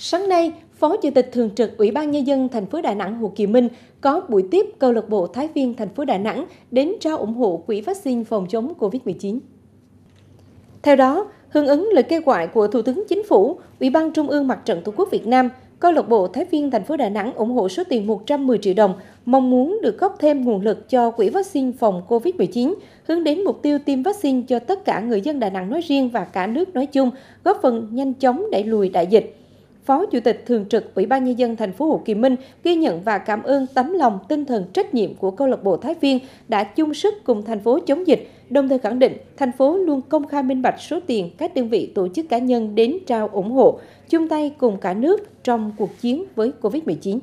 Sáng nay, Phó Chủ tịch Thường trực Ủy ban Nhân dân thành phố Đà Nẵng Hồ Kỳ Minh có buổi tiếp câu lạc bộ Thái viên thành phố Đà Nẵng đến trao ủng hộ quỹ vaccine phòng chống COVID-19. Theo đó, hưởng ứng lời kêu gọi của Thủ tướng Chính phủ, Ủy ban Trung ương Mặt trận Tổ quốc Việt Nam, câu lạc bộ Thái viên thành phố Đà Nẵng ủng hộ số tiền 110 triệu đồng, mong muốn được góp thêm nguồn lực cho quỹ vaccine phòng COVID-19, hướng đến mục tiêu tiêm vaccine cho tất cả người dân Đà Nẵng nói riêng và cả nước nói chung, góp phần nhanh chóng đẩy lùi đại dịch. Phó Chủ tịch Thường trực Ủy ban Nhân dân Thành phố Hồ Chí Minh ghi nhận và cảm ơn tấm lòng, tinh thần trách nhiệm của câu lạc bộ Thái Viên đã chung sức cùng thành phố chống dịch, đồng thời khẳng định thành phố luôn công khai minh bạch số tiền các đơn vị tổ chức cá nhân đến trao ủng hộ, chung tay cùng cả nước trong cuộc chiến với COVID-19.